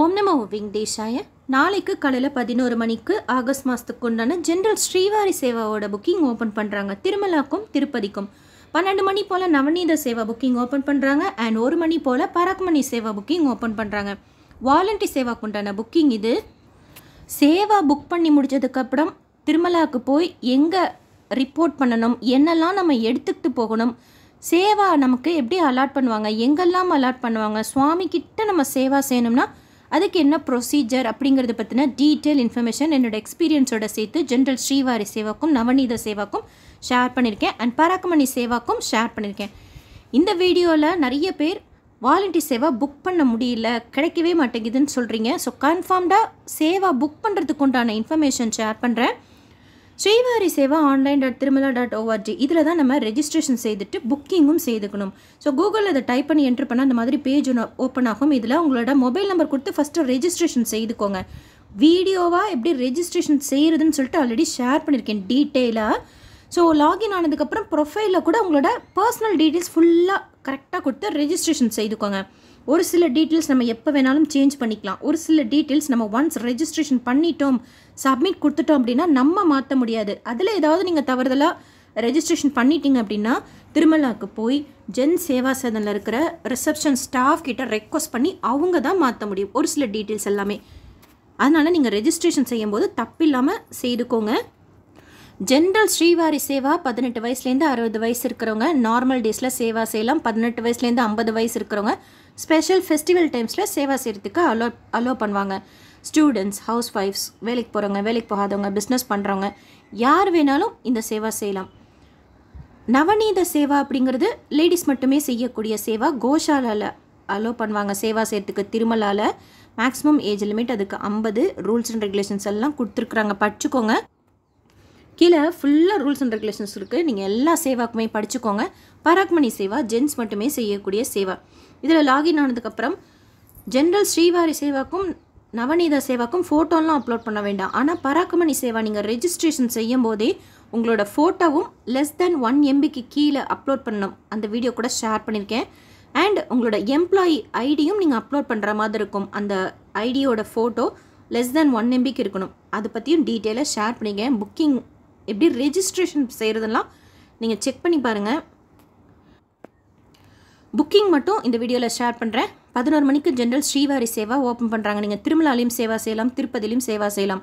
ஓம் நமோ வெங்கடேஷாய நாளைக்கு காலையில் பதினோரு மணிக்கு ஆகஸ்ட் மாதத்துக்கு உண்டான ஜென்ரல் ஸ்ரீவாரி சேவாவோட புக்கிங் ஓப்பன் பண்ணுறாங்க திருமலாக்கும் திருப்பதிக்கும் பன்னெண்டு மணி போல் நவநீத சேவா புக்கிங் ஓப்பன் பண்ணுறாங்க அண்ட் ஒரு மணி போல் பராக்மணி சேவா புக்கிங் ஓப்பன் பண்ணுறாங்க வாலண்டி சேவாக்கு உண்டான புக்கிங் இது சேவா புக் பண்ணி முடிச்சதுக்கப்புறம் திருமலாவுக்கு போய் எங்கே ரிப்போர்ட் பண்ணணும் என்னெல்லாம் நம்ம எடுத்துக்கிட்டு போகணும் சேவா நமக்கு எப்படி அலாட் பண்ணுவாங்க எங்கெல்லாம் அலாட் பண்ணுவாங்க சுவாமிக்கிட்ட நம்ம சேவா செய்யணும்னா அதுக்கு என்ன ப்ரொசீஜர் அப்படிங்கிறத பற்றின டீட்டெயில் இன்ஃபர்மேஷன் என்னோட எக்ஸ்பீரியன்ஸோட சேர்த்து ஜென்ரல் ஸ்ரீவாரி சேவாக்கும் நவநீத சேவாக்கும் ஷேர் பண்ணியிருக்கேன் அண்ட் பராக்கமணி சேவாக்கும் ஷேர் பண்ணியிருக்கேன் இந்த வீடியோவில் நிறைய பேர் வாலண்டியர் சேவா புக் பண்ண முடியல கிடைக்கவே மாட்டேங்குதுன்னு சொல்கிறீங்க ஸோ கன்ஃபார்ம்டாக சேவா புக் பண்ணுறதுக்கு உண்டான இன்ஃபர்மேஷன் ஷேர் பண்ணுறேன் Srivari Seva online dot Tirumala dot ORG இதில் தான் நம்ம ரெஜிஸ்ட்ரேஷன் செய்துட்டு புக்கிங்கும் செய்துக்கணும் ஸோ கூகுளில் இதை டைப் பண்ணி என்ட்ரு பண்ணால் அந்த மாதிரி பேஜ் ஒன்று ஓப்பன் ஆகும் இதில் உங்களோட மொபைல் நம்பர் கொடுத்து ஃபஸ்ட்டு ரெஜிஸ்ட்ரேஷன் செய்துக்கோங்க வீடியோவாக எப்படி ரெஜிஸ்ட்ரேஷன் செய்கிறதுன்னு சொல்லிட்டு ஆல்ரெடி ஷேர் பண்ணியிருக்கேன் டீட்டெயிலாக ஸோ லாகின் ஆனதுக்கப்புறம் ப்ரொஃபைலில் கூட உங்களோட பர்சனல் டீட்டெயில்ஸ் ஃபுல்லாக கரெக்டாக கொடுத்து ரெஜிஸ்ட்ரேஷன் செய்துக்கோங்க ஒரு சில டீட்டெயில்ஸ் நம்ம எப்போ வேணாலும் சேஞ்ச் பண்ணிக்கலாம் ஒரு சில டீட்டெயில்ஸ் நம்ம ஒன்ஸ் ரெஜிஸ்ட்ரேஷன் பண்ணிட்டோம் சப்மிட் கொடுத்துட்டோம் அப்படின்னா நம்ம மாற்ற முடியாது அதில் ஏதாவது நீங்கள் தவறுதலாக ரெஜிஸ்ட்ரேஷன் பண்ணிட்டீங்க அப்படின்னா திருமலாவுக்கு போய் ஜென் சேவா சதனில் இருக்கிற ரிசப்ஷன் ஸ்டாஃப் கிட்ட ரெக்வஸ்ட் பண்ணி அவங்க தான் மாற்ற முடியும் ஒரு சில டீட்டெயில்ஸ் எல்லாமே அதனால் நீங்கள் ரெஜிஸ்ட்ரேஷன் செய்யும்போது தப்பில்லாமல் செய்துக்கோங்க ஜென்ரல் ஸ்ரீவாரி சேவா பதினெட்டு வயசுலேருந்து அறுபது வயசு இருக்கிறவங்க நார்மல் டேஸில் சேவா செய்யலாம் பதினெட்டு வயசுலேருந்து ஐம்பது வயசு இருக்கிறவங்க ஸ்பெஷல் ஃபெஸ்டிவல் டைம்ஸில் சேவா செய்கிறதுக்கு அலோ அலோ பண்ணுவாங்க ஸ்டூடெண்ட்ஸ் ஹவுஸ் ஒய்ஃப்ஸ் வேலைக்கு போகிறவங்க வேலைக்கு போகாதவங்க பிஸ்னஸ் பண்ணுறவங்க யார் வேணாலும் இந்த சேவா செய்யலாம் நவநீத சேவா அப்படிங்கிறது லேடிஸ் மட்டுமே செய்யக்கூடிய சேவா கோஷாலாவில் அலோ பண்ணுவாங்க சேவா செய்கிறதுக்கு திருமலால் மேக்ஸிமம் ஏஜ் லிமிட் அதுக்கு ஐம்பது ரூல்ஸ் அண்ட் ரெகுலேஷன்ஸ் எல்லாம் கொடுத்துருக்குறாங்க படிச்சுக்கோங்க கீழே ஃபுல்லாக ரூல்ஸ் அண்ட் ரெகுலேஷன்ஸ் இருக்குது நீங்கள் எல்லா சேவாக்குமே படிச்சுக்கோங்க பராக்மணி சேவா ஜென்ஸ் மட்டுமே செய்யக்கூடிய சேவா இதில் லாகின் ஆனதுக்கப்புறம் ஜென்ரல் ஸ்ரீவாரி சேவாக்கும் நவநீத சேவாக்கும் ஃபோட்டோலாம் அப்லோட் பண்ண வேண்டாம் ஆனால் பராக்குமணி சேவா நீங்கள் ரெஜிஸ்ட்ரேஷன் செய்யும் போதே உங்களோட ஃபோட்டோவும் லெஸ் தென் ஒன் எம்பிக்கு கீழே அப்லோட் பண்ணணும் அந்த வீடியோ கூட ஷேர் பண்ணியிருக்கேன் அண்ட் உங்களோட எம்ப்ளாயி ஐடியும் நீங்கள் அப்லோட் பண்ணுற மாதிரி இருக்கும் அந்த ஐடியோட ஃபோட்டோ லெஸ் தென் ஒன் எம்பிக்கு இருக்கணும் அதை பற்றியும் டீட்டெயிலாக ஷேர் பண்ணிங்க புக்கிங் எப்படி ரெஜிஸ்ட்ரேஷன் செய்கிறதெல்லாம் நீங்கள் செக் பண்ணி பாருங்கள் புக்கிங் மட்டும் இந்த வீடியோவில் ஷேர் பண்ணுறேன் பதினோரு மணிக்கு ஜென்ரல் ஸ்ரீவாரி சேவா ஓப்பன் பண்ணுறாங்க நீங்கள் திருமலாலையும் சேவா செய்யலாம் திருப்பதியிலையும் சேவா செய்யலாம்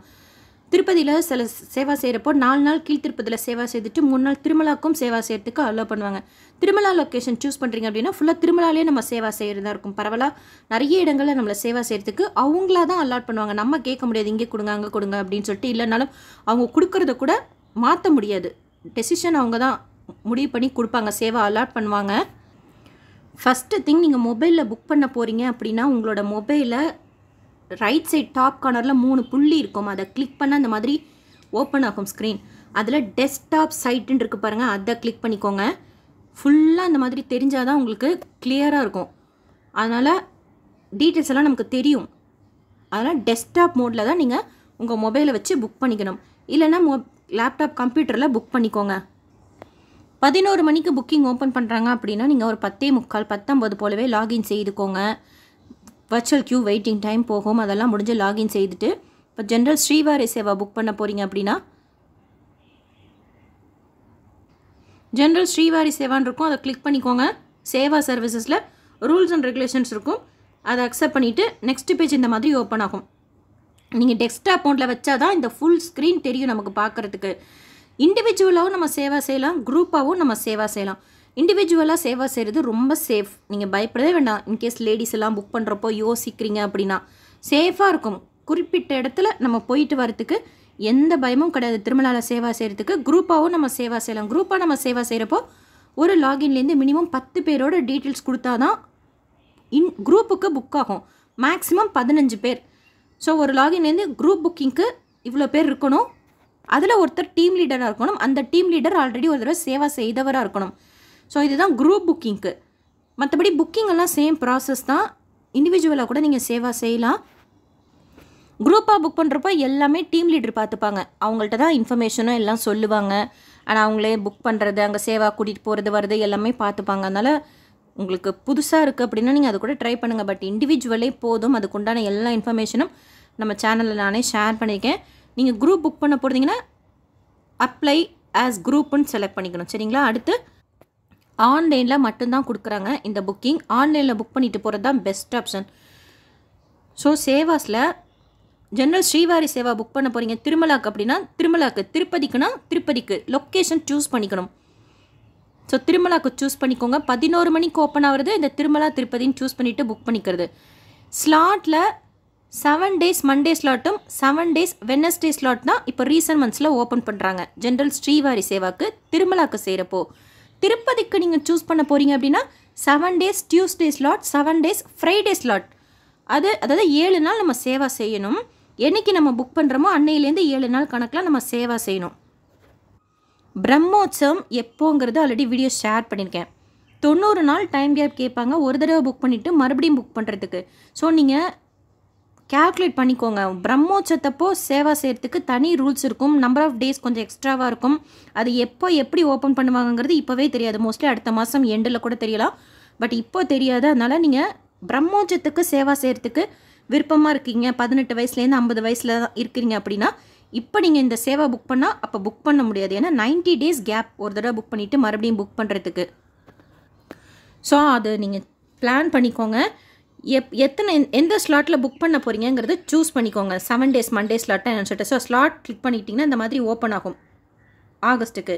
திருப்பதியில் சில சேவா செய்கிறப்போ நாலு நாள் கீழ் திருப்பதியில் சேவா செய்துட்டு மூணு நாள் திருமலாக்கும் சேவா செய்கிறதுக்கு அலோவ் பண்ணுவாங்க திருமலா லொக்கேஷன் சூஸ் பண்ணுறீங்க அப்படின்னா ஃபுல்லாக திருமலாலே நம்ம சேவா செய்கிறதா இருக்கும் பரவலாக நிறைய இடங்களில் நம்மளை சேவா செய்கிறதுக்கு அவங்களா தான் அலாட் பண்ணுவாங்க நம்ம கேட்க முடியாது இங்கே கொடுங்க அங்கே கொடுங்க அப்படின்னு சொல்லிட்டு இல்லைனாலும் அவங்க கொடுக்குறத கூட மாற்ற முடியாது டெசிஷன் அவங்க தான் முடிவு பண்ணி கொடுப்பாங்க சேவை அலாட் பண்ணுவாங்க ஃபஸ்ட்டு திங் நீங்கள் மொபைலில் புக் பண்ண போகிறீங்க அப்படின்னா உங்களோட மொபைலில் ரைட் சைட் டாப் கார்னரில் மூணு புள்ளி இருக்கும் அதை கிளிக் பண்ண அந்த மாதிரி ஓப்பன் ஆகும் ஸ்க்ரீன் அதில் டெஸ்க்டாப் சைட்டுன்னு இருக்குது பாருங்கள் அதை கிளிக் பண்ணிக்கோங்க ஃபுல்லாக அந்த மாதிரி தெரிஞ்சால் தான் உங்களுக்கு கிளியராக இருக்கும் அதனால் டீட்டெயில்ஸ் எல்லாம் நமக்கு தெரியும் அதனால் டெஸ்க்டாப் மோடில் தான் நீங்கள் உங்கள் மொபைலை வச்சு புக் பண்ணிக்கணும் இல்லைன்னா மொ லேப்டாப் கம்ப்யூட்டரில் புக் பண்ணிக்கோங்க பதினோரு மணிக்கு புக்கிங் ஓப்பன் பண்ணுறாங்க அப்படின்னா நீங்கள் ஒரு பத்தே முக்கால் பத்தொம்பது போலவே லாகின் செய்துக்கோங்க வர்ச்சுவல் க்யூ வெயிட்டிங் டைம் போகும் அதெல்லாம் முடிஞ்சு லாகின் செய்துட்டு இப்போ ஜென்ரல் ஸ்ரீவாரி சேவா புக் பண்ண போகிறீங்க அப்படின்னா ஜென்ரல் ஸ்ரீவாரி சேவான் இருக்கும் அதை கிளிக் பண்ணிக்கோங்க சேவா சர்வீசஸில் ரூல்ஸ் அண்ட் ரெகுலேஷன்ஸ் இருக்கும் அதை அக்செப்ட் பண்ணிவிட்டு நெக்ஸ்ட் பேஜ் இந்த மாதிரி ஓப்பன் ஆகும் நீங்கள் டெஸ்க்டாப் ஃபோனில் வச்சா தான் இந்த ஃபுல் ஸ்க்ரீன் தெரியும் நமக்கு பார்க்குறதுக்கு இண்டிவிஜுவலாகவும் நம்ம சேவா செய்யலாம் குரூப்பாகவும் நம்ம சேவா செய்யலாம் இண்டிவிஜுவலாக சேவா செய்கிறது ரொம்ப சேஃப் நீங்கள் பயப்படவே வேண்டாம் இன்கேஸ் லேடிஸ் எல்லாம் புக் பண்ணுறப்போ யோசிக்கிறீங்க அப்படின்னா சேஃபாக இருக்கும் குறிப்பிட்ட இடத்துல நம்ம போயிட்டு வரத்துக்கு எந்த பயமும் கிடையாது திருமலாவில் சேவா செய்கிறதுக்கு குரூப்பாகவும் நம்ம சேவா செய்யலாம் குரூப்பாக நம்ம சேவா செய்கிறப்போ ஒரு லாகின்லேருந்து மினிமம் பத்து பேரோட டீட்டெயில்ஸ் கொடுத்தா தான் இன் குரூப்புக்கு புக் ஆகும் மேக்ஸிமம் பதினஞ்சு பேர் ஸோ ஒரு லாகின்லேருந்து குரூப் புக்கிங்க்கு இவ்வளோ பேர் இருக்கணும் அதில் ஒருத்தர் டீம் லீடராக இருக்கணும் அந்த டீம் லீடர் ஆல்ரெடி ஒரு தடவை சேவை செய்தவராக இருக்கணும் ஸோ இதுதான் குரூப் புக்கிங்க்கு மற்றபடி புக்கிங்கெல்லாம் சேம் ப்ராசஸ் தான் இண்டிவிஜுவலாக கூட நீங்கள் சேவா செய்யலாம் குரூப்பாக புக் பண்ணுறப்ப எல்லாமே டீம் லீடர் பார்த்துப்பாங்க அவங்கள்ட்ட தான் இன்ஃபர்மேஷனும் எல்லாம் சொல்லுவாங்க ஆனால் அவங்களே புக் பண்ணுறது அங்கே சேவா கூட்டிகிட்டு போகிறது வர்றது எல்லாமே பார்த்துப்பாங்க அதனால் உங்களுக்கு புதுசாக இருக்குது அப்படின்னா நீங்கள் அது கூட ட்ரை பண்ணுங்கள் பட் இண்டிவிஜுவலே போதும் அதுக்குண்டான எல்லா இன்ஃபர்மேஷனும் நம்ம சேனலில் நானே ஷேர் பண்ணியிருக்கேன் நீங்கள் குரூப் புக் பண்ண போகிறீங்கன்னா அப்ளை ஆஸ் குரூப்புன்னு செலக்ட் பண்ணிக்கணும் சரிங்களா அடுத்து ஆன்லைனில் மட்டும்தான் கொடுக்குறாங்க இந்த புக்கிங் ஆன்லைனில் புக் பண்ணிட்டு போகிறது தான் பெஸ்ட் ஆப்ஷன் ஸோ சேவாஸில் ஜென்ரல் ஸ்ரீவாரி சேவா புக் பண்ண போகிறீங்க திருமலாக்கு அப்படின்னா திருமலாக்கு திருப்பதிக்குன்னா திருப்பதிக்கு லொக்கேஷன் சூஸ் பண்ணிக்கணும் ஸோ திருமலாக்கு சூஸ் பண்ணிக்கோங்க பதினோரு மணிக்கு ஓப்பன் ஆகிறது இந்த திருமலா திருப்பதின்னு சூஸ் பண்ணிவிட்டு புக் பண்ணிக்கிறது ஸ்லாட்டில் செவன் டேஸ் மண்டே ஸ்லாட்டும் செவன் டேஸ் வெனஸ்டே ஸ்லாட் தான் இப்போ ரீசன்ட் மந்த்ஸில் ஓப்பன் பண்ணுறாங்க ஜென்ரல் ஸ்ரீவாரி சேவாக்கு திருமலாக்கு செய்கிறப்போ திருப்பதிக்கு நீங்கள் சூஸ் பண்ண போகிறீங்க அப்படின்னா seven days Tuesday slot seven days Friday slot அது அதாவது ஏழு நாள் நம்ம சேவா செய்யணும் என்றைக்கு நம்ம புக் பண்ணுறோமோ அன்னையிலேருந்து ஏழு நாள் கணக்கில் நம்ம சேவா செய்யணும் பிரம்மோற்சவம் எப்போங்கிறது ஆல்ரெடி வீடியோ ஷேர் பண்ணியிருக்கேன் தொண்ணூறு நாள் டைம் கேப் கேட்பாங்க ஒரு தடவை புக் பண்ணிவிட்டு மறுபடியும் புக் பண்ணுறதுக்கு ஸோ நீங்கள் கேல்குலேட் பண்ணிக்கோங்க பிரம்மோற்சத்தப்போ சேவா செய்கிறதுக்கு தனி ரூல்ஸ் இருக்கும் நம்பர் ஆஃப் டேஸ் கொஞ்சம் எக்ஸ்ட்ராவாக இருக்கும் அது எப்போ எப்படி ஓப்பன் பண்ணுவாங்கங்கிறது இப்போவே தெரியாது மோஸ்ட்லி அடுத்த மாதம் எண்டில் கூட தெரியலாம் பட் இப்போ தெரியாது அதனால் நீங்கள் பிரம்மோச்சத்துக்கு சேவா செய்கிறதுக்கு விருப்பமாக இருக்கீங்க பதினெட்டு வயசுலேருந்து ஐம்பது வயசில் தான் இருக்கிறீங்க அப்படின்னா இப்போ நீங்கள் இந்த சேவை புக் பண்ணால் அப்போ புக் பண்ண முடியாது ஏன்னா நைன்ட்டி டேஸ் கேப் ஒரு தடவை புக் பண்ணிவிட்டு மறுபடியும் புக் பண்ணுறதுக்கு ஸோ அது நீங்கள் பிளான் பண்ணிக்கோங்க எப் எத்தனை எந்த ஸ்லாட்டில் புக் பண்ண போகிறீங்கிறது சூஸ் பண்ணிக்கோங்க செவன் டேஸ் மண்டே ஸ்லாட்டாக என்னன்னு சொல்லிட்டு ஸோ ஸ்லாட் கிளிக் பண்ணிட்டிங்கன்னா இந்த மாதிரி ஓப்பன் ஆகும் ஆகஸ்ட்டுக்கு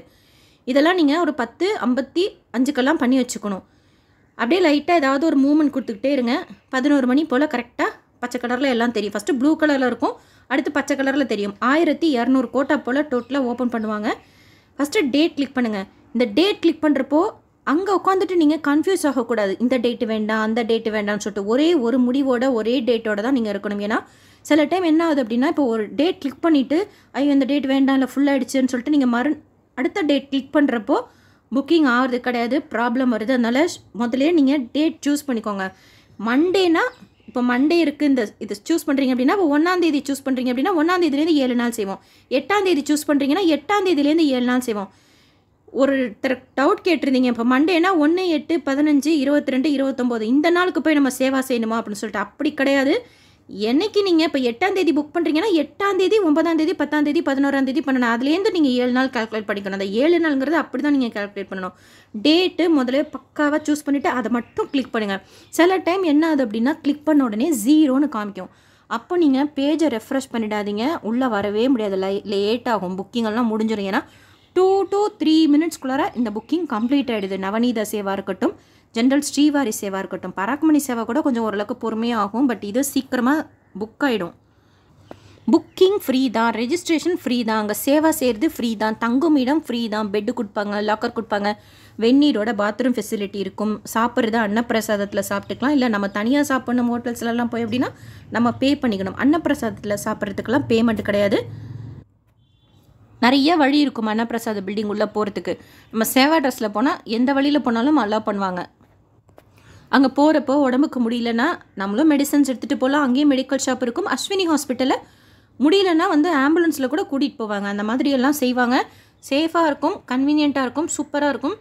இதெல்லாம் நீங்கள் ஒரு பத்து ஐம்பத்தி அஞ்சுக்கெல்லாம் பண்ணி வச்சுக்கணும் அப்படியே லைட்டாக ஏதாவது ஒரு மூமெண்ட் கொடுத்துக்கிட்டே இருங்க பதினோரு மணி போல் கரெக்டாக பச்சை கலரில் எல்லாம் தெரியும் ஃபஸ்ட்டு ப்ளூ கலரில் இருக்கும் அடுத்து பச்சை கலரில் தெரியும் ஆயிரத்தி இரநூறு கோட்டா போல் டோட்டலாக ஓப்பன் பண்ணுவாங்க ஃபஸ்ட்டு டேட் கிளிக் பண்ணுங்கள் இந்த டேட் கிளிக் பண்ணுறப்போ அங்கே உட்காந்துட்டு நீங்கள் கன்ஃபியூஸ் ஆகக்கூடாது இந்த டேட்டு வேண்டாம் அந்த டேட்டு வேண்டாம்னு சொல்லிட்டு ஒரே ஒரு முடிவோட ஒரே டேட்டோட தான் நீங்கள் இருக்கணும் ஏன்னா சில டைம் என்ன ஆகுது அப்படின்னா இப்போ ஒரு டேட் கிளிக் பண்ணிவிட்டு ஐயோ இந்த டேட் வேண்டாம் இல்லை ஃபுல் ஆகிடுச்சுன்னு சொல்லிட்டு நீங்கள் மறு அடுத்த டேட் கிளிக் பண்ணுறப்போ புக்கிங் ஆகிறது கிடையாது ப்ராப்ளம் வருது அதனால் முதலே நீங்கள் டேட் சூஸ் பண்ணிக்கோங்க மண்டேனா இப்போ மண்டே இருக்குது இந்த இதை சூஸ் பண்ணுறீங்க அப்படின்னா இப்போ ஒன்றாந்தேதி சூஸ் பண்ணுறீங்க அப்படின்னா ஒன்றாந்தேதிலேருந்து ஏழு நாள் செய்வோம் எட்டாந்தேதி சூஸ் பண்ணுறீங்கன்னா எட்டாந்தேதிலேருந்து ஏழு நாள் செய்வோம் ஒரு டவுட் கேட்டிருந்தீங்க இப்போ மண்டேனா ஒன்று எட்டு பதினஞ்சு இருபத்தி ரெண்டு இருபத்தொம்போது இந்த நாளுக்கு போய் நம்ம சேவா செய்யணுமா அப்படின்னு சொல்லிட்டு அப்படி கிடையாது என்னைக்கு நீங்கள் இப்போ எட்டாம் தேதி புக் பண்ணுறீங்கன்னா எட்டாம் தேதி ஒன்பதாம் தேதி பத்தாம் தேதி பதினோராம் தேதி பண்ணணும் அதுலேருந்து நீங்கள் ஏழு நாள் கால்குலேட் பண்ணிக்கணும் அந்த ஏழு நாளுங்கிறது அப்படி தான் நீங்கள் கால்குலேட் பண்ணணும் டேட்டு முதலே பக்காவாக சூஸ் பண்ணிவிட்டு அதை மட்டும் கிளிக் பண்ணுங்கள் சில டைம் என்ன ஆகுது அப்படின்னா கிளிக் பண்ண உடனே ஜீரோன்னு காமிக்கும் அப்போ நீங்கள் பேஜை ரெஃப்ரெஷ் பண்ணிடாதீங்க உள்ளே வரவே முடியாது லை லேட் ஆகும் புக்கிங்கெல்லாம் முடிஞ்சிடும் ஏன்னா டூ டூ த்ரீ மினிட்ஸ்குள்ளார இந்த புக்கிங் கம்ப்ளீட் ஆகிடுது நவநீத சேவாக இருக்கட்டும் ஜென்ரல் ஸ்ரீவாரி சேவா இருக்கட்டும் பராக்மணி சேவா கூட கொஞ்சம் ஓரளவுக்கு பொறுமையாக ஆகும் பட் இது சீக்கிரமாக புக் ஆகிடும் புக்கிங் ஃப்ரீ தான் ரெஜிஸ்ட்ரேஷன் ஃப்ரீ தான் அங்கே சேவை செய்கிறது ஃப்ரீ தான் தங்கும் இடம் ஃப்ரீ தான் பெட்டு கொடுப்பாங்க லாக்கர் கொடுப்பாங்க வெந்நீரோட பாத்ரூம் ஃபெசிலிட்டி இருக்கும் சாப்பிட்றது அன்னப்பிரசாதத்தில் சாப்பிட்டுக்கலாம் இல்லை நம்ம தனியாக சாப்பிட்ணும் ஹோட்டல்ஸ்லலாம் போய் அப்படின்னா நம்ம பே பண்ணிக்கணும் அன்னப்பிரசாதத்தில் சாப்பிட்றதுக்கெல்லாம் பேமெண்ட் கிடையாது நிறைய வழி இருக்கும் அன்னப்பிரசாத பில்டிங் உள்ளே போகிறதுக்கு நம்ம சேவா ட்ரெஸ்ஸில் போனால் எந்த வழியில் போனாலும் அலோவ் பண்ணுவாங்க அங்கே போகிறப்போ உடம்புக்கு முடியலன்னா நம்மளும் மெடிசன்ஸ் எடுத்துகிட்டு போகலாம் அங்கேயும் மெடிக்கல் ஷாப் இருக்கும் அஸ்வினி ஹாஸ்பிட்டலில் முடியலன்னா வந்து ஆம்புலன்ஸில் கூட கூட்டிகிட்டு போவாங்க அந்த மாதிரி எல்லாம் செய்வாங்க சேஃபாக இருக்கும் கன்வீனியண்ட்டாக இருக்கும் சூப்பராக இருக்கும்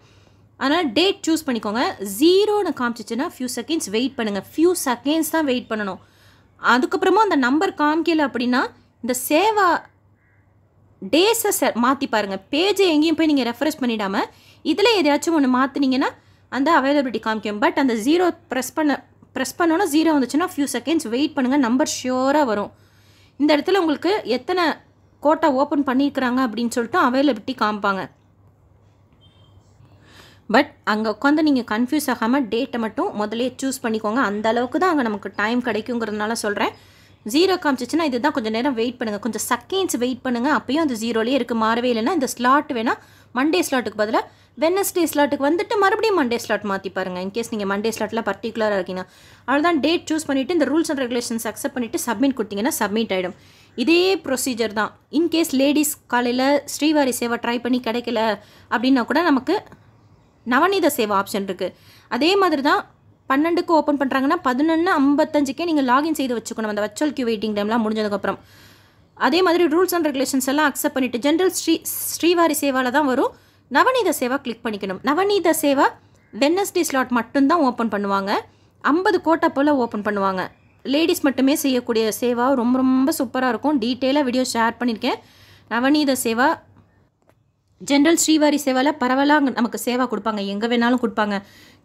அதனால் டேட் சூஸ் பண்ணிக்கோங்க ஜீரோன்னு காமிச்சிச்சுன்னா ஃபியூ செகண்ட்ஸ் வெயிட் பண்ணுங்கள் ஃபியூ செகண்ட்ஸ் தான் வெயிட் பண்ணணும் அதுக்கப்புறமா அந்த நம்பர் காமிக்கல அப்படின்னா இந்த சேவா டேஸை மாற்றி பாருங்கள் பேஜை எங்கேயும் போய் நீங்கள் ரெஃப்ரெஷ் பண்ணிடாமல் இதில் எதையாச்சும் ஒன்று மாற்றினீங்கன்னா அந்த அவைலபிலிட்டி காமிக்கும் பட் அந்த ஜீரோ ப்ரெஸ் பண்ண ப்ரெஸ் பண்ணோன்னா ஜீரோ வந்துச்சுன்னா ஃபியூ செகண்ட்ஸ் வெயிட் பண்ணுங்கள் நம்பர் ஷியோராக வரும் இந்த இடத்துல உங்களுக்கு எத்தனை கோட்டா ஓப்பன் பண்ணியிருக்கிறாங்க அப்படின்னு சொல்லிட்டு அவைலபிலிட்டி காமிப்பாங்க பட் அங்கே உட்காந்து நீங்கள் கன்ஃபியூஸ் ஆகாமல் டேட்டை மட்டும் முதலே சூஸ் பண்ணிக்கோங்க அந்த அளவுக்கு தான் அங்கே நமக்கு டைம் கிடைக்குங்கிறதுனால சொல்கிறேன் ஜீரோ காமிச்சிச்சுன்னா இதுதான் கொஞ்சம் நேரம் வெயிட் பண்ணுங்கள் கொஞ்சம் செகண்ட்ஸ் வெயிட் பண்ணுங்கள் அப்பயும் அந்த ஜீரோலேயே இருக்குது மாறவே இல்லைன்னா இந்த ஸ்லாட் வேணால் மண்டே ஸ்லாட்டுக்கு பதிலாக வெனஸ்டே ஸ்லாட்டுக்கு வந்துட்டு மறுபடியும் மண்டே ஸ்லாட் மாற்றி பாருங்கள் இன்கேஸ் நீங்கள் மண்டே ஸ்லாட்டில் பர்டிகுலராக இருக்கீங்கன்னா அவ்வளோதான் டேட் சூஸ் பண்ணிவிட்டு இந்த ரூல்ஸ் அண்ட் ரெகுலேஷன்ஸ் அக்செப்ட் பண்ணிவிட்டு சப்மிட் கொடுத்தீங்கன்னா சப்மிட் ஆகிடும் இதே ப்ரொசீஜர் தான் இன்கேஸ் லேடிஸ் காலையில் ஸ்ரீவாரி சேவை ட்ரை பண்ணி கிடைக்கல அப்படின்னா கூட நமக்கு நவநீத சேவை ஆப்ஷன் இருக்குது அதே மாதிரி தான் பன்னெண்டுக்கு ஓப்பன் பண்ணுறாங்கன்னா பதினொன்று ஐம்பத்தஞ்சுக்கே நீங்கள் லாகின் செய்து வச்சுக்கணும் அந்த வச்சுவல் கியூ வெயிட்டிங் டைம்லாம் முடிஞ்சதுக்கப்புறம் அதே மாதிரி ரூல்ஸ் அண்ட் ரெகுலேஷன்ஸ் எல்லாம் அக்செப்ட் பண்ணிவிட்டு ஜென்ரல் ஸ்ரீ ஸ்ரீவாரி சேவாவில் தான் வரும் நவநீத சேவா கிளிக் பண்ணிக்கணும் நவநீத சேவா வென்னஸ்டே ஸ்லாட் மட்டும்தான் ஓப்பன் பண்ணுவாங்க ஐம்பது கோட்டா போல் ஓப்பன் பண்ணுவாங்க லேடிஸ் மட்டுமே செய்யக்கூடிய சேவா ரொம்ப ரொம்ப சூப்பராக இருக்கும் டீட்டெயிலாக வீடியோ ஷேர் பண்ணியிருக்கேன் நவநீத சேவா ஜென்ரல் ஸ்ரீவாரி சேவால பரவலாக நமக்கு சேவா கொடுப்பாங்க எங்கே வேணாலும் கொடுப்பாங்க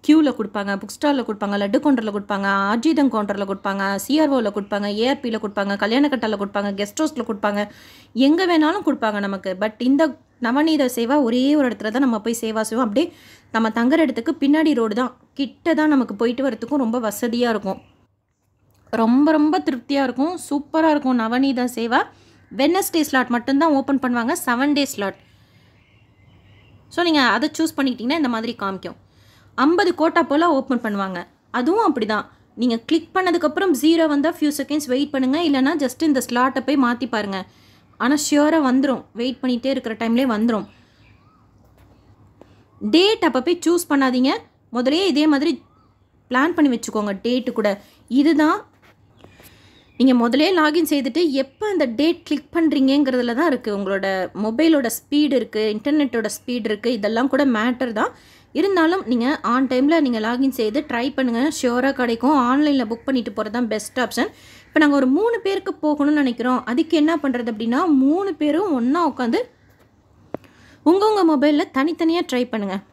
க்யூவில் கொடுப்பாங்க புக் ஸ்டாலில் கொடுப்பாங்க லட்டு கவுண்டரில் கொடுப்பாங்க ஆர்ஜிதம் கவுண்டரில் கொடுப்பாங்க சிஆர்ஓவில் கொடுப்பாங்க ஏஆர்பியில் கொடுப்பாங்க கல்யாணக்கட்டாவில் கொடுப்பாங்க கெஸ்ட் ஹவுஸில் கொடுப்பாங்க எங்கே வேணாலும் கொடுப்பாங்க நமக்கு பட் இந்த நவநீத சேவா ஒரே ஒரு இடத்துல தான் நம்ம போய் சேவா செய்வோம் அப்படியே நம்ம தங்குற இடத்துக்கு பின்னாடி ரோடு தான் கிட்ட தான் நமக்கு போயிட்டு வரத்துக்கும் ரொம்ப வசதியாக இருக்கும் ரொம்ப ரொம்ப திருப்தியாக இருக்கும் சூப்பராக இருக்கும் நவநீத சேவா வெனஸ்டே ஸ்லாட் மட்டும்தான் ஓப்பன் பண்ணுவாங்க செவன் டே ஸ்லாட் ஸோ நீங்கள் அதை சூஸ் பண்ணிக்கிட்டிங்கன்னா இந்த மாதிரி காமிக்கும் ஐம்பது கோட்டா போல் ஓப்பன் பண்ணுவாங்க அதுவும் அப்படி தான் நீங்கள் கிளிக் பண்ணதுக்கப்புறம் ஜீரோ வந்தால் ஃபியூ செகண்ட்ஸ் வெயிட் பண்ணுங்கள் இல்லைனா ஜஸ்ட் இந்த ஸ்லாட்டை போய் மாற்றி பாருங்கள் ஆனால் ஷியோராக வந்துடும் வெயிட் பண்ணிகிட்டே இருக்கிற டைம்லேயே வந்துடும் டேட் அப்போ போய் சூஸ் பண்ணாதீங்க முதலே இதே மாதிரி பிளான் பண்ணி வச்சுக்கோங்க டேட்டு கூட இதுதான் நீங்கள் முதலே லாகின் செய்துட்டு எப்போ அந்த டேட் கிளிக் பண்ணுறீங்கிறதுல தான் இருக்குது உங்களோட மொபைலோட ஸ்பீடு இருக்குது இன்டர்நெட்டோட ஸ்பீடு இருக்குது இதெல்லாம் கூட மேட்டர் தான் இருந்தாலும் நீங்கள் ஆன் டைமில் நீங்கள் லாகின் செய்து ட்ரை பண்ணுங்கள் ஷியோராக கிடைக்கும் ஆன்லைனில் புக் பண்ணிட்டு போகிறது தான் பெஸ்ட் ஆப்ஷன் இப்போ நாங்கள் ஒரு மூணு பேருக்கு போகணும்னு நினைக்கிறோம் அதுக்கு என்ன பண்ணுறது அப்படின்னா மூணு பேரும் ஒன்றா உட்காந்து உங்கள் உங்கள் மொபைலில் தனித்தனியாக ட்ரை பண்ணுங்கள்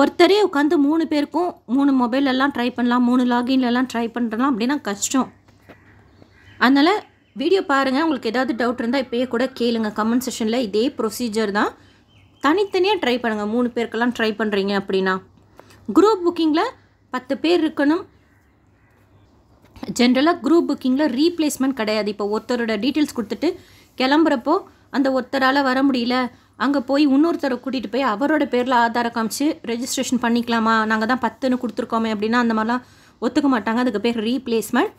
ஒருத்தரே உட்காந்து மூணு பேருக்கும் மூணு மொபைலெல்லாம் ட்ரை பண்ணலாம் மூணு லாகின்லலாம் ட்ரை பண்ணுறலாம் அப்படின்னா கஷ்டம் அதனால் வீடியோ பாருங்கள் உங்களுக்கு ஏதாவது டவுட் இருந்தால் இப்போயே கூட கேளுங்கள் கமெண்ட் செஷனில் இதே ப்ரொசீஜர் தான் தனித்தனியாக ட்ரை பண்ணுங்கள் மூணு பேருக்கெல்லாம் ட்ரை பண்ணுறீங்க அப்படின்னா குரூப் புக்கிங்கில் பத்து பேர் இருக்கணும் ஜென்ரலாக குரூப் புக்கிங்கில் ரீப்ளேஸ்மெண்ட் கிடையாது இப்போ ஒருத்தரோட டீட்டெயில்ஸ் கொடுத்துட்டு கிளம்புறப்போ அந்த ஒருத்தரால் வர முடியல அங்கே போய் இன்னொருத்தரை கூட்டிகிட்டு போய் அவரோட பேரில் ஆதாரம் காமிச்சு ரெஜிஸ்ட்ரேஷன் பண்ணிக்கலாமா நாங்கள் தான் பத்துன்னு கொடுத்துருக்கோமே அப்படின்னா அந்த மாதிரிலாம் ஒத்துக்க மாட்டாங்க அதுக்கு பேர் ரீப்ளேஸ்மெண்ட்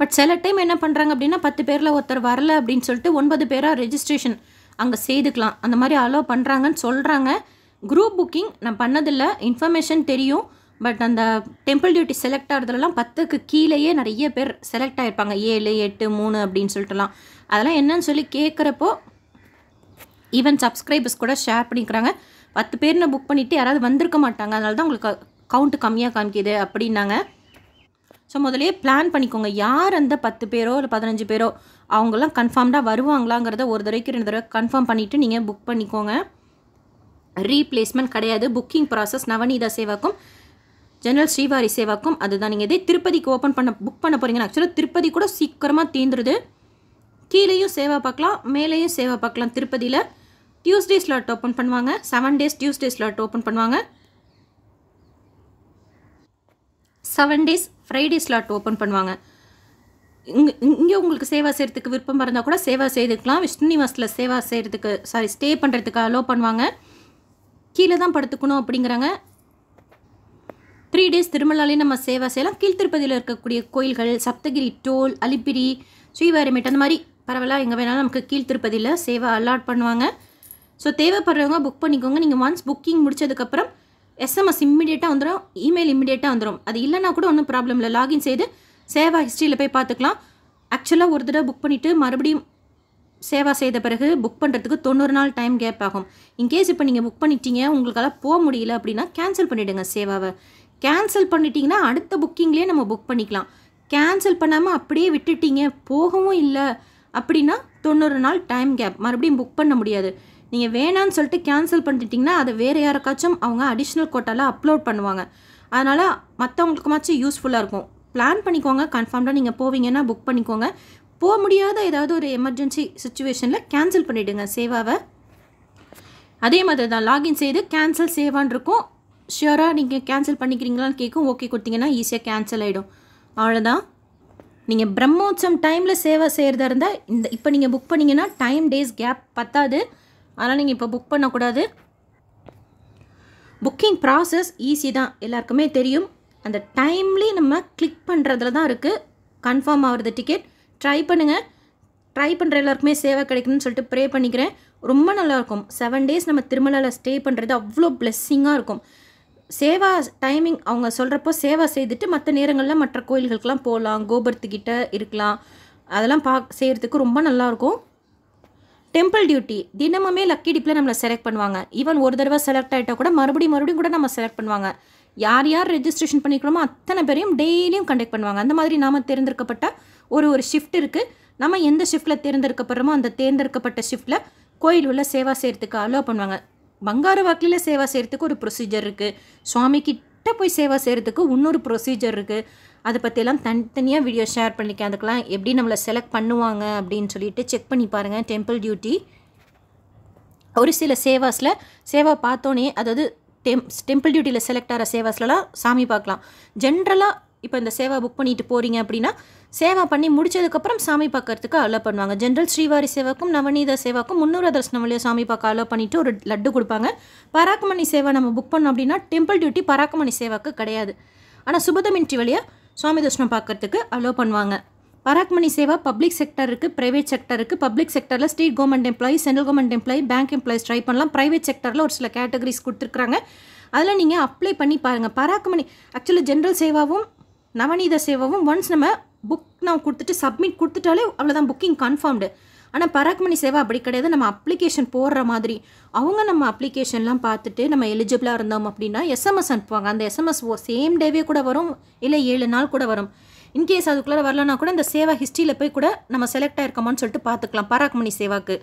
பட் சில டைம் என்ன பண்ணுறாங்க அப்படின்னா பத்து பேரில் ஒருத்தர் வரல அப்படின்னு சொல்லிட்டு ஒன்பது பேராக ரெஜிஸ்ட்ரேஷன் அங்கே செய்துக்கலாம் அந்த மாதிரி அலோவ் பண்ணுறாங்கன்னு சொல்கிறாங்க குரூப் புக்கிங் நான் பண்ணதில்லை இன்ஃபர்மேஷன் தெரியும் பட் அந்த டெம்பிள் டியூட்டி செலக்ட் ஆகிறதுலலாம் பத்துக்கு கீழேயே நிறைய பேர் செலக்ட் ஆகிருப்பாங்க ஏழு எட்டு மூணு அப்படின்னு சொல்லிட்டுலாம் அதெல்லாம் என்னன்னு சொல்லி கேட்குறப்போ ஈவன் சப்ஸ்கிரைபர்ஸ் கூட ஷேர் பண்ணிக்கிறாங்க பத்து நான் புக் பண்ணிவிட்டு யாராவது வந்திருக்க மாட்டாங்க அதனால தான் உங்களுக்கு கவுண்ட்டு கம்மியாக காமிக்கிது அப்படின்னாங்க ஸோ முதலே பிளான் பண்ணிக்கோங்க யார் அந்த பத்து பேரோ இல்லை பதினஞ்சு பேரோ அவங்களாம் கன்ஃபார்ம்டாக வருவாங்களாங்கிறத ஒரு தடவைக்கு ரெண்டு தடவை கன்ஃபார்ம் பண்ணிவிட்டு நீங்கள் புக் பண்ணிக்கோங்க ரீப்ளேஸ்மெண்ட் கிடையாது புக்கிங் ப்ராசஸ் நவநீதா சேவாக்கும் ஜெனரல் ஸ்ரீவாரி சேவாக்கும் அதுதான் நீங்கள் இதே திருப்பதிக்கு ஓப்பன் பண்ண புக் பண்ண போகிறீங்கன்னா ஆக்சுவலாக திருப்பதி கூட சீக்கிரமாக தீந்துருது கீழேயும் சேவா பார்க்கலாம் மேலேயும் சேவா பார்க்கலாம் திருப்பதியில் டியூஸ்டே ஸ்லாட் ஓப்பன் பண்ணுவாங்க seven days Tuesday slot open பண்ணுவாங்க seven days Friday slot open பண்ணுவாங்க இங்கே இங்கே உங்களுக்கு சேவா செய்கிறதுக்கு விருப்பம் இருந்தால் கூட சேவா செய்துக்கலாம் விஷ்ணுனிவாஸில் சேவா செய்கிறதுக்கு சாரி ஸ்டே பண்ணுறதுக்கு அலோ பண்ணுவாங்க கீழே தான் படுத்துக்கணும் அப்படிங்கிறாங்க த்ரீ டேஸ் திருமலாலே நம்ம சேவா செய்யலாம் கீழ்த்திருப்பதியில் இருக்கக்கூடிய கோயில்கள் சப்தகிரி டோல் அலிப்பிரி ஸ்ரீவாரிமேட் அந்த மாதிரி பரவாயில்ல எங்கே வேணாலும் நமக்கு கீழ்த்திருப்பதியில் சேவா அலாட் பண்ணுவாங்க ஸோ தேவைப்படுறவங்க புக் பண்ணிக்கோங்க நீங்கள் ஒன்ஸ் புக்கிங் முடித்ததுக்கப்புறம் எஸ்எம்எஸ் இம்மிடியேட்டாக வந்துடும் இமெயில் இம்மிடியேட்டாக வந்துடும் அது இல்லைனா கூட ஒன்றும் ப்ராப்ளம் இல்லை லாகின் செய்து சேவா ஹிஸ்ட்ரியில் போய் பார்த்துக்கலாம் ஆக்சுவலாக ஒரு தடவை புக் பண்ணிவிட்டு மறுபடியும் சேவா செய்த பிறகு புக் பண்ணுறதுக்கு தொண்ணூறு நாள் டைம் கேப் ஆகும் இன்கேஸ் இப்போ நீங்கள் புக் பண்ணிட்டீங்க உங்களுக்கால போக முடியல அப்படின்னா கேன்சல் பண்ணிவிடுங்க சேவாவை கேன்சல் பண்ணிட்டீங்கன்னா அடுத்த புக்கிங்லேயே நம்ம புக் பண்ணிக்கலாம் கேன்சல் பண்ணாமல் அப்படியே விட்டுட்டீங்க போகவும் இல்லை அப்படின்னா தொண்ணூறு நாள் டைம் கேப் மறுபடியும் புக் பண்ண முடியாது நீங்கள் வேணான்னு சொல்லிட்டு கேன்சல் பண்ணிட்டீங்கன்னா அதை வேறு யாருக்காச்சும் அவங்க அடிஷ்னல் கோட்டாவில் அப்லோட் பண்ணுவாங்க அதனால் மற்றவங்களுக்குமாச்சும் யூஸ்ஃபுல்லாக இருக்கும் பிளான் பண்ணிக்கோங்க கன்ஃபார்ம்டாக நீங்கள் போவீங்கன்னா புக் பண்ணிக்கோங்க போக முடியாத ஏதாவது ஒரு எமர்ஜென்சி சுச்சுவேஷனில் கேன்சல் பண்ணிவிடுங்க சேவாவை அதே மாதிரி தான் லாகின் செய்து கேன்சல் சேவான் இருக்கும் நீங்கள் கேன்சல் பண்ணிக்கிறீங்களான்னு கேட்கும் ஓகே கொடுத்தீங்கன்னா ஈஸியாக கேன்சல் ஆகிடும் அவ்வளோதான் நீங்கள் பிரம்மோத்சவம் டைமில் சேவை செய்கிறதா இருந்தால் இந்த இப்போ நீங்கள் புக் பண்ணிங்கன்னா டைம் டேஸ் கேப் பத்தாது அதனால் நீங்கள் இப்போ புக் பண்ணக்கூடாது புக்கிங் ப்ராசஸ் ஈஸி தான் எல்லாருக்குமே தெரியும் அந்த டைம்லி நம்ம கிளிக் பண்ணுறதுல தான் இருக்குது கன்ஃபார்ம் ஆகிறது டிக்கெட் ட்ரை பண்ணுங்கள் ட்ரை பண்ணுற எல்லாருக்குமே சேவை கிடைக்கணும்னு சொல்லிட்டு ப்ரே பண்ணிக்கிறேன் ரொம்ப நல்லாயிருக்கும் செவன் டேஸ் நம்ம திருமலையில் ஸ்டே பண்ணுறது அவ்வளோ பிளெஸ்ஸிங்காக இருக்கும் சேவா டைமிங் அவங்க சொல்கிறப்போ சேவா செய்துட்டு மற்ற நேரங்களில் மற்ற கோயில்களுக்கெல்லாம் போகலாம் கோபுரத்துக்கிட்ட இருக்கலாம் அதெல்லாம் பா செய்கிறதுக்கு ரொம்ப நல்லாயிருக்கும் டெம்பிள் டியூட்டி தினமுமே லக்கி டிப்பில் நம்மளை செலக்ட் பண்ணுவாங்க ஈவன் ஒரு தடவை செலக்ட் ஆகிட்டால் கூட மறுபடியும் மறுபடியும் கூட நம்ம செலக்ட் பண்ணுவாங்க யார் யார் ரெஜிஸ்ட்ரேஷன் பண்ணிக்கிறோமோ அத்தனை பேரையும் டெய்லியும் கண்டக்ட் பண்ணுவாங்க அந்த மாதிரி நாம் தேர்ந்தெடுக்கப்பட்ட ஒரு ஒரு ஷிஃப்ட் இருக்குது நம்ம எந்த ஷிஃப்ட்டில் தேர்ந்தெடுக்கப்படுறோமோ அந்த தேர்ந்தெடுக்கப்பட்ட ஷிஃப்ட்டில் கோயில் உள்ள சேவா செய்கிறதுக்கு அலோவ் பண்ணுவாங்க பங்காரு வாக்கில் சேவா செய்கிறதுக்கு ஒரு ப்ரொசீஜர் இருக்குது சுவாமிக்கிட்ட போய் சேவா செய்கிறதுக்கு இன்னொரு ப்ரொசீஜர் இருக்குது அதை பற்றியெல்லாம் தனித்தனியாக வீடியோ ஷேர் பண்ணிக்க அதுக்கெலாம் எப்படி நம்மளை செலக்ட் பண்ணுவாங்க அப்படின்னு சொல்லிட்டு செக் பண்ணி பாருங்கள் டெம்பிள் டியூட்டி ஒரு சில சேவாஸில் சேவா பார்த்தோன்னே அதாவது டெம் டெம்பிள் டியூட்டியில் செலக்ட் ஆகிற சேவாஸ்லலாம் சாமி பார்க்கலாம் ஜென்ரலாக இப்போ இந்த சேவா புக் பண்ணிட்டு போகிறீங்க அப்படின்னா சேவா பண்ணி முடிச்சதுக்கப்புறம் சாமி பார்க்கறதுக்கு அலோ பண்ணுவாங்க ஜென்ரல் ஸ்ரீவாரி சேவாக்கும் நவநீத சேவாக்கும் முன்னூறு தர்சனம் வழியாக சாமி பார்க்க அலோவ் பண்ணிவிட்டு ஒரு லட்டு கொடுப்பாங்க பராக்குமணி சேவா நம்ம புக் பண்ணோம் அப்படின்னா டெம்பிள் டியூட்டி பராக்குமணி சேவாக்கு கிடையாது ஆனால் சுபதமின்றி வழியாக சுவாமி தர்ஷனம் பார்க்குறதுக்கு அலோவ் பண்ணுவாங்க பராக்மணி சேவா பப்ளிக் செக்டர் இருக்குது ப்ரைவேட் செக்டர் இருக்குது பப்ளிக் செக்டரில் state government employee central government employee bank employees try பண்ணலாம் ப்ரைவேட் செக்டரில் ஒரு சில கேட்டகரிஸ் கொடுத்துருக்குறாங்க அதில் நீங்கள் அப்ளை பண்ணி பாருங்கள் பராக்மணி ஆக்சுவலி ஜென்ரல் சேவாவும் நவநீத சேவாவும் ஒன்ஸ் நம்ம புக் நான் கொடுத்துட்டு சப்மிட் கொடுத்துட்டாலே அவ்வளோதான் புக்கிங் கன்ஃபார்ம்டு ஆனால் பராக்மணி சேவா அப்படி கிடையாது நம்ம அப்ளிகேஷன் போடுற மாதிரி அவங்க நம்ம அப்ளிகேஷன்லாம் பார்த்துட்டு நம்ம எலிஜிபிளாக இருந்தோம் அப்படின்னா எஸ்எம்எஸ் அனுப்புவாங்க அந்த எஸ்எம்எஸ் ஓ சேம் டேவே கூட வரும் இல்லை ஏழு நாள் கூட வரும் இன்கேஸ் அதுக்குள்ளே வரலனா கூட இந்த சேவா ஹிஸ்ட்ரியில் போய் கூட நம்ம செலக்ட் ஆகிருக்கோமான்னு சொல்லிட்டு பார்த்துக்கலாம் பராக்மணி சேவாக்கு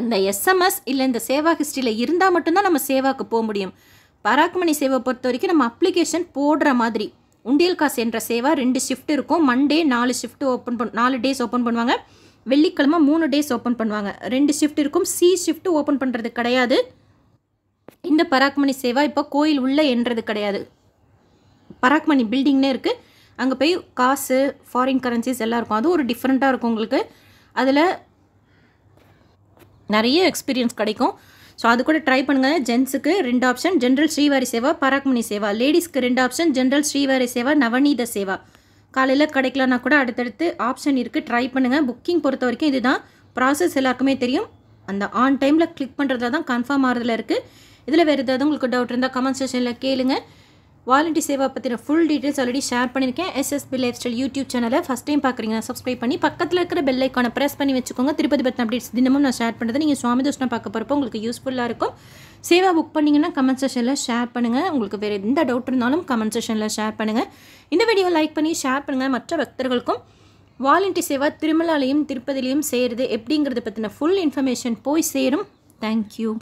அந்த எஸ்எம்எஸ் இல்லை இந்த சேவா ஹிஸ்ட்ரியில் இருந்தால் மட்டும்தான் நம்ம சேவாக்கு போக முடியும் பராக்மணி சேவை பொறுத்த வரைக்கும் நம்ம அப்ளிகேஷன் போடுற மாதிரி உண்டியல் காசு என்ற சேவா ரெண்டு ஷிஃப்ட் இருக்கும் மண்டே நாலு ஷிஃப்ட் ஓப்பன் பண் நாலு டேஸ் ஓப்பன் பண்ணுவாங்க வெள்ளிக்கிழமை மூணு டேஸ் ஓப்பன் பண்ணுவாங்க ரெண்டு ஷிஃப்ட் இருக்கும் சி ஷிஃப்ட்டு ஓப்பன் பண்ணுறது கிடையாது இந்த பராக்மணி சேவா இப்போ கோயில் உள்ளே என்றது கிடையாது பராக்மணி பில்டிங்னே இருக்குது அங்கே போய் காசு ஃபாரின் கரன்சிஸ் எல்லாம் இருக்கும் அதுவும் ஒரு டிஃப்ரெண்ட்டாக இருக்கும் உங்களுக்கு அதில் நிறைய எக்ஸ்பீரியன்ஸ் கிடைக்கும் ஸோ அது கூட ட்ரை பண்ணுங்கள் ஜென்ஸுக்கு ரெண்டு ஆப்ஷன் ஜென்ரல் ஸ்ரீவாரி சேவா பராக்மணி சேவா லேடிஸ்க்கு ரெண்டு ஆப்ஷன் ஜென்ரல் ஸ்ரீவாரி சேவா நவநீத சேவா காலையில் கிடைக்கலன்னா கூட அடுத்தடுத்து ஆப்ஷன் இருக்குது ட்ரை பண்ணுங்கள் புக்கிங் பொறுத்த வரைக்கும் இதுதான் ப்ராசஸ் எல்லாருக்குமே தெரியும் அந்த ஆன் டைமில் கிளிக் பண்ணுறதுல தான் கன்ஃபார்ம் ஆகிறதுல இருக்குது இதில் வேறு ஏதாவது உங்களுக்கு டவுட் இருந்தால் கமெண்ட் செஷனில் கேளுங்கள் வாலண்டி சேவா பற்றின ஃபுல் டீட்டெயில்ஸ் ஆல்ரெடி ஷேர் பண்ணியிருக்கேன் எஸ்எஸ்பி லைஃப் ஸ்டைல் யூடியூப் சேனலை ஃபஸ்ட் டைம் பார்க்குறீங்கன்னா சப்ஸ்கிரைப் பண்ணி பக்கத்தில் இருக்கிற பெல் ஐக்கான ப்ரெஸ் பண்ணி வச்சுக்கோங்க திருப்பதி பத்தின அப்டேட்ஸ் தினமும் நான் ஷேர் பண்ணுறது நீங்கள் சுவாமி தோஷனம் பார்க்க போகிறப்போ உங்களுக்கு யூஸ்ஃபுல்லாக இருக்கும் சேவா புக் பண்ணிங்கன்னா கமெண்ட் செஷனில் ஷேர் பண்ணுங்கள் உங்களுக்கு வேறு எந்த டவுட் இருந்தாலும் கமெண்ட் செஷனில் ஷேர் பண்ணுங்கள் இந்த வீடியோ லைக் பண்ணி ஷேர் பண்ணுங்கள் மற்ற பக்தர்களுக்கும் வாலண்டி சேவா திருமலாலையும் திருப்பதிலையும் செய்கிறது எப்படிங்கிறத பற்றின ஃபுல் இன்ஃபர்மேஷன் போய் சேரும் தேங்க்யூ